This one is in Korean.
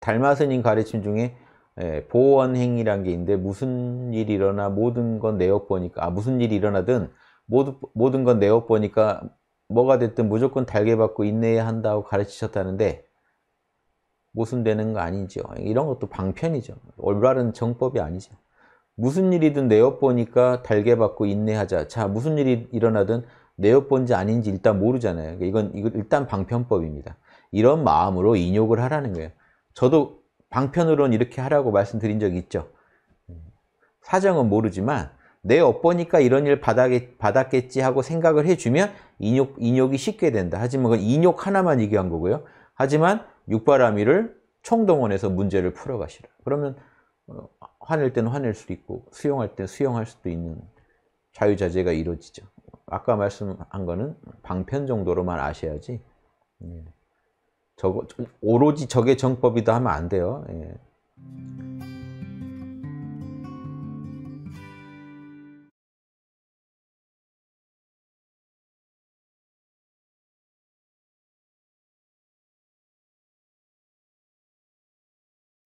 달마스님 가르침 중에 예, 보원행이란 게 있는데 무슨 일이 일어나 모든 건내어 보니까 아 무슨 일이 일어나든 모두, 모든 건내어 보니까 뭐가 됐든 무조건 달게 받고 인내해야 한다고 가르치셨다는데 모순되는 거 아니죠 이런 것도 방편이죠 올바른 정법이 아니죠 무슨 일이든 내어 보니까 달게 받고 인내하자 자 무슨 일이 일어나든 내어 본지 아닌지 일단 모르잖아요 그러니까 이건 이거 일단 방편법입니다 이런 마음으로 인욕을 하라는 거예요 저도 방편으로는 이렇게 하라고 말씀드린 적이 있죠. 사정은 모르지만 내 업보니까 이런 일 받았겠, 지 하고 생각을 해주면 인욕, 인욕이 쉽게 된다. 하지만 그 인욕 하나만 얘기한 거고요. 하지만 육바라미를 총동원해서 문제를 풀어가시라. 그러면 어, 화낼 때는 화낼 수도 있고 수용할 때는 수용할 수도 있는 자유자재가 이루어지죠. 아까 말씀한 거는 방편 정도로만 아셔야지 음. 저거 오로지 저게 정법이다 하면 안 돼요. 예.